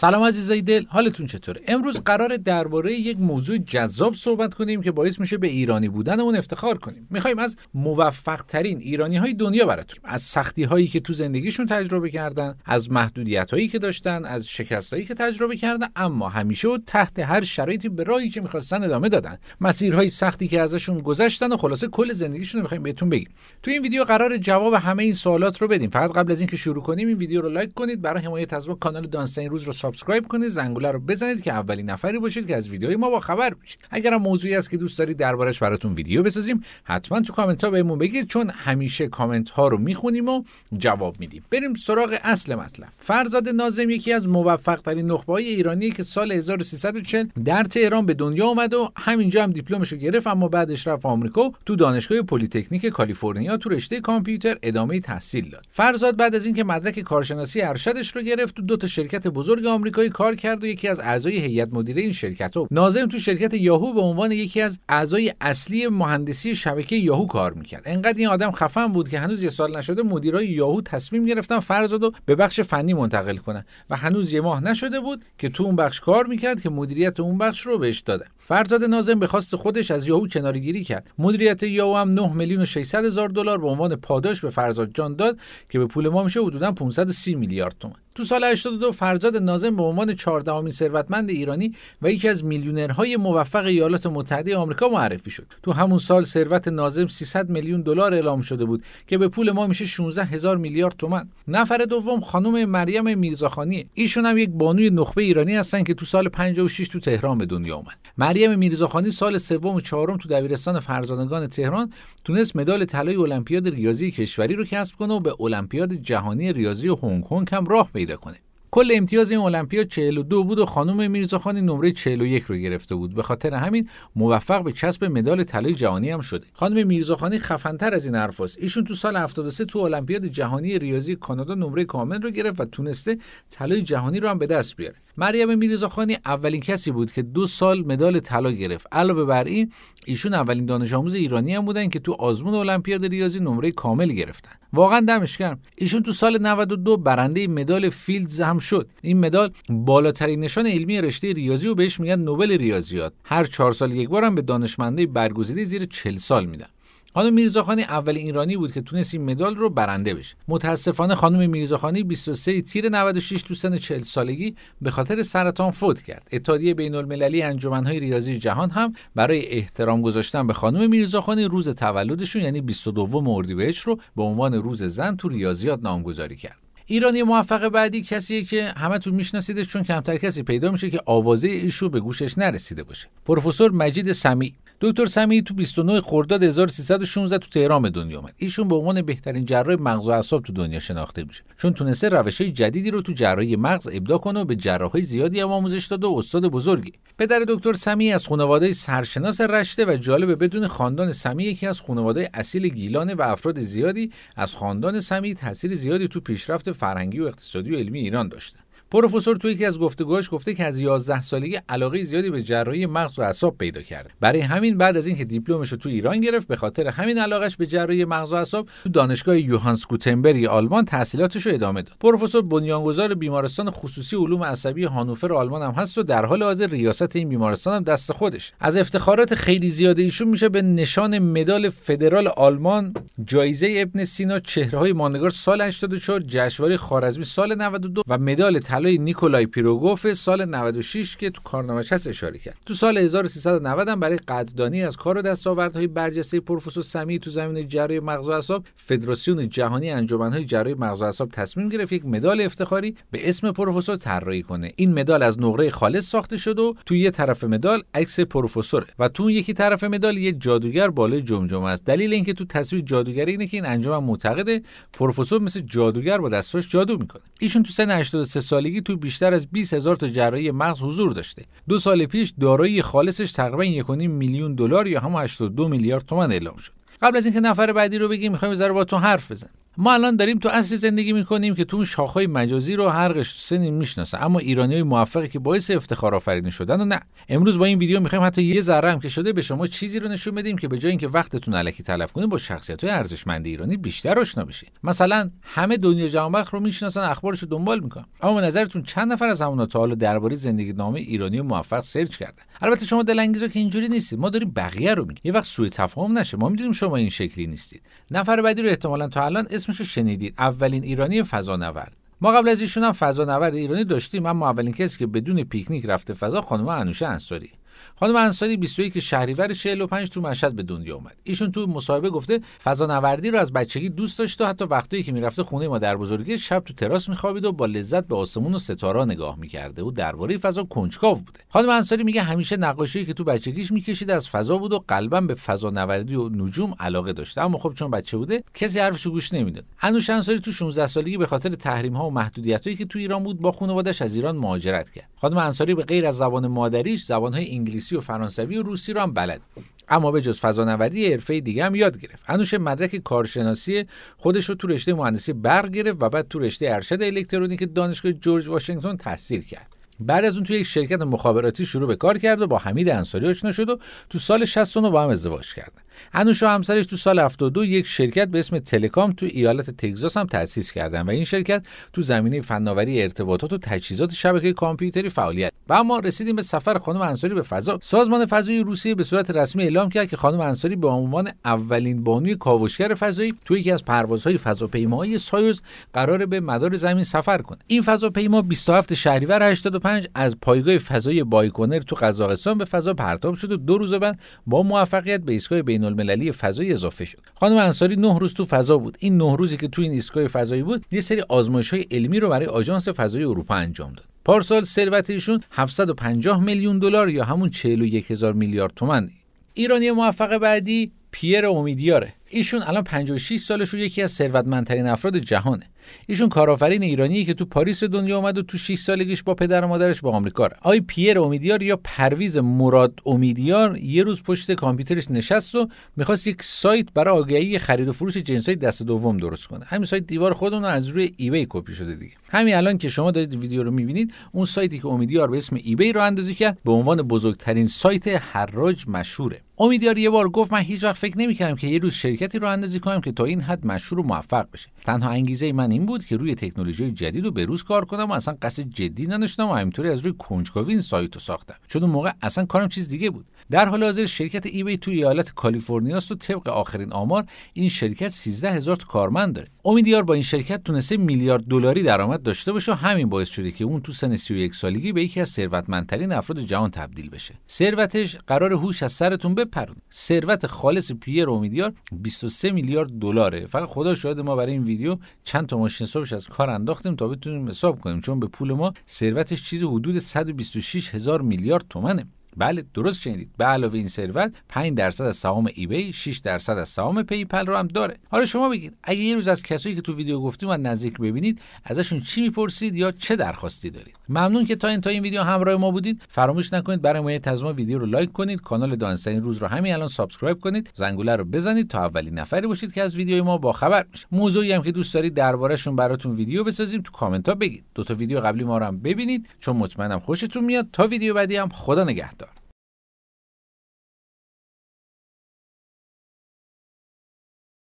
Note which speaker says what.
Speaker 1: سلام عزیزای دل حالتون چطوره امروز قرار درباره یک موضوع جذاب صحبت کنیم که باعث میشه به ایرانی بودن اون افتخار کنیم میخوایم از موفق ترین ایرانی های دنیا براتون از سختی هایی که تو زندگیشون تجربه کردن از محدودیت هایی که داشتن از شکست هایی که تجربه کردن اما همیشه و تحت هر شرایطی به راهی که میخواستن ادامه دادن مسیرهای سختی که ازشون گذشتن و خلاصه کل زندگیشون رو میخوایم بهتون بگیم تو این ویدیو قرار جواب همه این سوالات رو بدیم فقط قبل از اینکه شروع کنیم این ویدیو رو لایک کنید برای حمایت از ما کانال دانستین روز رو سابسکرایب کنید زنگوله رو بزنید که اولین نفری باشید که از ویدیوهای ما با خبر بشید اگر هم موضوعی است که دوست دارید دربارش براتون ویدیو بسازیم حتما تو کامنت ها بهمون بگید چون همیشه کامنت ها رو میخونیم و جواب میدیم بریم سراغ اصل مطلب فرزاد نازم یکی از موفق ترین نخبه های ایرانی که سال 1340 در تهران به دنیا اومد و همینجا هم دیپلمش رو گرفت اما بعدش رفت آمریکا تو دانشگاه پلیتکنیک کالیفرنیا تو رشته کامپیوتر ادامه تحصیل داد فرزاد بعد از اینکه مدرک کارشناسی ارشدش رو گرفت تو دو تا شرکت بزرگ آمریکایی کار کرد و یکی از اعضای هیئت مدیره این شرکت و نازم تو شرکت یاهو به عنوان یکی از اعضای اصلی مهندسی شبکه یاهو کار میکرد انقدر این آدم خفن بود که هنوز یه سال نشده مدیرای یاهو تصمیم گرفتن فرزاد رو به بخش فنی منتقل کنن و هنوز یه ماه نشده بود که تو اون بخش کار میکرد که مدیریت اون بخش رو بهش دادن فرزاد نازم به خواست خودش از یاهو کنارگیری کرد مدیریت یاهو هم 9 میلیون و 600 هزار دلار به عنوان پاداش به فرزاد جان داد که به پول ما میشه حدودا 530 میلیارد تومان تو سال 82 فرزاد نازم به عنوان 14 امین ثروتمند ایرانی و یکی از میلیونرهای موفق ایالات متحده آمریکا معرفی شد. تو همون سال ثروت نازم 300 میلیون دلار اعلام شده بود که به پول ما میشه 16 هزار میلیارد تومان. نفر دوم خانم مریم میرزاخانی. ایشون هم یک بانوی نخبه ایرانی هستن که تو سال 56 تو تهران به دنیا مریم میرزاخانی سال سوم و چهارم تو دبیرستان فرزانگان تهران تونست مدال طلای المپیاد ریاضی کشوری رو کسب کنه و به المپیاد جهانی ریاضی هنگ کنگ هم راه پیدا کنه کل امتیاز این المپیاد 42 بود و خانم میرزاخانی نمره 41 رو گرفته بود به خاطر همین موفق به کسب مدال طلای جهانی هم شده خانم میرزاخانی خفنتر از این حرف ایشون تو سال 73 تو المپیاد جهانی ریاضی کانادا نمره کامل رو گرفت و تونسته طلای جهانی رو هم به دست بیاره مریم میرزاخانی اولین کسی بود که دو سال مدال طلا گرفت علاوه بر این ایشون اولین دانش آموز ایرانی هم بودن که تو آزمون المپیاد ریاضی نمره کامل گرفتن واقعا دمش گرم ایشون تو سال 92 برنده مدال فیلدز هم شد این مدال بالاترین نشان علمی رشته ریاضی و بهش میگن نوبل ریاضیات هر چهار سال یک بار هم به دانشمنده برگزیده زیر 40 سال میدن خانم میرزاخانی اول ایرانی بود که تونست این مدال رو برنده بشه متاسفانه خانم میرزاخانی 23 تیر 96 تو سن 40 سالگی به خاطر سرطان فوت کرد اتحادیه بین المللی انجمنهای ریاضی جهان هم برای احترام گذاشتن به خانم میرزاخانی روز تولدشون یعنی 22 بهش رو به عنوان روز زن تو ریاضیات نامگذاری کرد ایرانی موفق بعدی کسیه که همتون میشناسیدش چون کمتر کسی پیدا میشه که آوازه ایشو به گوشش نرسیده باشه پروفسور مجید سمی دکتر سمی تو 29 خرداد 1316 تو تهران به دنیا اومد. ایشون به عنوان بهترین جراح مغز و اعصاب تو دنیا شناخته میشه چون تونسته روش جدیدی رو تو جراحی مغز ابدا کنه و به جراحهای زیادی هم آموزش داده و استاد بزرگی پدر دکتر سمی از خانواده سرشناس رشته و جالبه بدون خاندان سمی یکی از خانواده اصیل گیلانه و افراد زیادی از خاندان سمی تاثیر زیادی تو پیشرفت فرهنگی و اقتصادی و علمی ایران داشتن پروفسور توی یکی از گفتگوهاش گفته که از 11 سالگی علاقه زیادی به جراحی مغز و اعصاب پیدا کرده برای همین بعد از اینکه دیپلمش رو تو ایران گرفت به خاطر همین علاقش به جراحی مغز و اعصاب تو دانشگاه یوهانس گوتنبرگ آلمان تحصیلاتش رو ادامه داد پروفسور بنیانگذار بیمارستان خصوصی علوم عصبی هانوفر آلمان هم هست و در حال حاضر ریاست این بیمارستان هم دست خودش از افتخارات خیلی زیاد ایشون میشه به نشان مدال فدرال آلمان جایزه ابن سینا چهره ماندگار سال 84 جشنواره خوارزمی سال 92 و مدال طلای نیکولای پیروگوف سال 96 که تو کارنامه‌اش هست اشاره کرد تو سال 1390 هم برای قدردانی از کار و دستاوردهای برجسته پروفسور سمی تو زمین جرای مغز و اعصاب فدراسیون جهانی انجمنهای جراحی مغز و اعصاب تصمیم گرفت یک مدال افتخاری به اسم پروفسور طراحی کنه این مدال از نقره خالص ساخته شده و تو یه طرف مدال عکس پروفسور و تو یکی طرف مدال یه جادوگر بالای جمجمه است دلیل اینکه تو تصویر جادوگری که این انجمن معتقده پروفسور مثل جادوگر با دستاش جادو میکنه ایشون تو سن 83 سالگی تو بیشتر از 20 هزار تا جراحی مغز حضور داشته دو سال پیش دارایی خالصش تقریبا 1.5 میلیون دلار یا هم 82 میلیارد تومان اعلام شد قبل از اینکه نفر بعدی رو بگیم میخوایم ذره باتون حرف بزن ما الان داریم تو اصل زندگی میکنیم که تو اون شاخهای مجازی رو هر قش سنی میشناسه اما ایرانی های موفقی که باعث افتخار آفرینی شدن و نه امروز با این ویدیو میخوایم حتی یه ذره هم که شده به شما چیزی رو نشون بدیم که به جای اینکه وقتتون علکی تلف کنید با شخصیت های ارزشمند ایرانی بیشتر آشنا بشید مثلا همه دنیا جهانبخ رو میشناسن اخبارش رو دنبال میکنن اما به نظرتون چند نفر از همونا تا حالا درباره زندگی نامه ایرانی موفق سرچ کرده؟ البته شما دلانگیزا که اینجوری نیستید ما داریم بقیه رو میگیم یه وقت سوء تفاهم نشه ما میدونیم شما این شکلی نیستید نفر بعدی رو احتمالا تا الان اسمشو شنیدید اولین ایرانی فضانورد ما قبل از ایشون هم فضانورد ایرانی داشتیم اما اولین کسی که بدون پیکنیک رفته فضا خانم انوشه انصاری خانم انصاری 21 شهریور 45 تو مشهد به دنیا اومد ایشون تو مصاحبه گفته فضا نوردی رو از بچگی دوست داشت و حتی وقتی که میرفته خونه ما در بزرگی شب تو تراس میخوابید و با لذت به آسمون و ستاره نگاه میکرده و درباره فضا کنجکاو بوده خانم انصاری میگه همیشه نقاشی که تو بچگیش میکشید از فضا بود و قلبا به نوردی و نجوم علاقه داشته اما خب چون بچه بوده کسی حرفشو گوش نمیداد انوش انصاری تو 16 سالگی به خاطر تحریم ها و محدودیتهایی که تو ایران بود با خانواده‌اش از ایران مهاجرت کرد خانم انصاری به غیر از زبان مادریش زبان انگلیسی و فرانسوی و روسی رو هم بلد اما به جز فضانوردی حرفه دیگه هم یاد گرفت انوشه مدرک کارشناسی خودش رو تو رشته مهندسی برق گرفت و بعد تو رشته ارشد الکترونیک دانشگاه جورج واشنگتن تحصیل کرد بعد از اون توی یک شرکت مخابراتی شروع به کار کرد و با حمید انصاری آشنا شد و تو سال 69 با هم ازدواج کردن انوشا همسرش تو سال 72 یک شرکت به اسم تلکام تو ایالت تگزاس هم تأسیس کردن و این شرکت تو زمینه فناوری ارتباطات و تجهیزات شبکه کامپیوتری فعالیت و اما رسیدیم به سفر خانم انصاری به فضا سازمان فضای روسیه به صورت رسمی اعلام کرد که خانم انصاری به عنوان اولین بانوی کاوشگر فضایی تو یکی از پروازهای فضاپیمای سایوز قرار به مدار زمین سفر کنه این فضاپیما 27 شهریور 85 از پایگاه فضای بایکنر تو قزاقستان به فضا پرتاب شد و دو روز بعد با موفقیت به ایستگاه بین المللی فضایی اضافه شد خانم انصاری نه روز تو فضا بود این نه روزی که تو این ایستگاه فضایی بود یه سری آزمایش های علمی رو برای آژانس فضای اروپا انجام داد پارسال ثروت ایشون 750 میلیون دلار یا همون 41 هزار میلیارد تومن ایرانی موفق بعدی پیر امیدیاره ایشون الان 56 سالش و یکی از ثروتمندترین افراد جهانه ایشون کارآفرین ایرانی که تو پاریس دنیا اومد و تو 6 سالگیش با پدر و مادرش به آمریکا آی پیر امیدیار یا پرویز مراد امیدیار یه روز پشت کامپیوترش نشست و میخواست یک سایت برای آگهی خرید و فروش جنسای دست دوم درست کنه همین سایت دیوار خودمون از روی ایبی کپی شده دیگه همین الان که شما دارید ویدیو رو میبینید اون سایتی که امیدیار به اسم ایبی رو اندازی کرد به عنوان بزرگترین سایت حراج مشهوره امیدیار یه بار گفت من هیچ فکر نمیکردم که یه روز شرکتی رو اندازی کنم که تا این حد مشهور و موفق بشه تنها انگیزه من این بود که روی تکنولوژی جدید و روز کار کنم و اصلا قصد جدی نداشتم و همینطوری از روی کنجکاوی این سایت رو ساختم چون اون موقع اصلا کارم چیز دیگه بود در حال حاضر شرکت ایبی توی ایالت کالیفرنیا است و طبق آخرین آمار این شرکت 13 هزار کارمند داره امیدیار با این شرکت تونسته میلیارد دلاری درآمد داشته باشه و همین باعث شده که اون تو سن 31 سالگی به یکی از ثروتمندترین افراد جهان تبدیل بشه ثروتش قرار هوش از سرتون ثروت خالص پیر امیدیار 23 میلیارد دلاره فقط خدا شاهد ما برای این ویدیو چند تا ماشین حسابش از کار انداختیم تا بتونیم حساب کنیم چون به پول ما ثروتش چیز حدود 126 هزار میلیارد تومنه بله درست شنیدید به علاوه این ثروت 5 درصد از سهام ایبی 6 درصد از سهام پیپل رو هم داره حالا شما بگید اگه یه روز از کسایی که تو ویدیو گفتیم و نزدیک ببینید ازشون چی میپرسید یا چه درخواستی دارید ممنون که تا این تا این ویدیو همراه ما بودید فراموش نکنید برای ما یه ویدیو رو لایک کنید کانال این روز رو همین الان سابسکرایب کنید زنگوله رو بزنید تا اولین نفری باشید که از ویدیوی ما با خبر میشه موضوعی هم که دوست دارید دربارهشون براتون ویدیو بسازیم تو کامنت ها بگید دو تا ویدیو قبلی ما رو هم ببینید چون مطمئنم خوشتون میاد تا ویدیو بعدی هم خدا نگهدار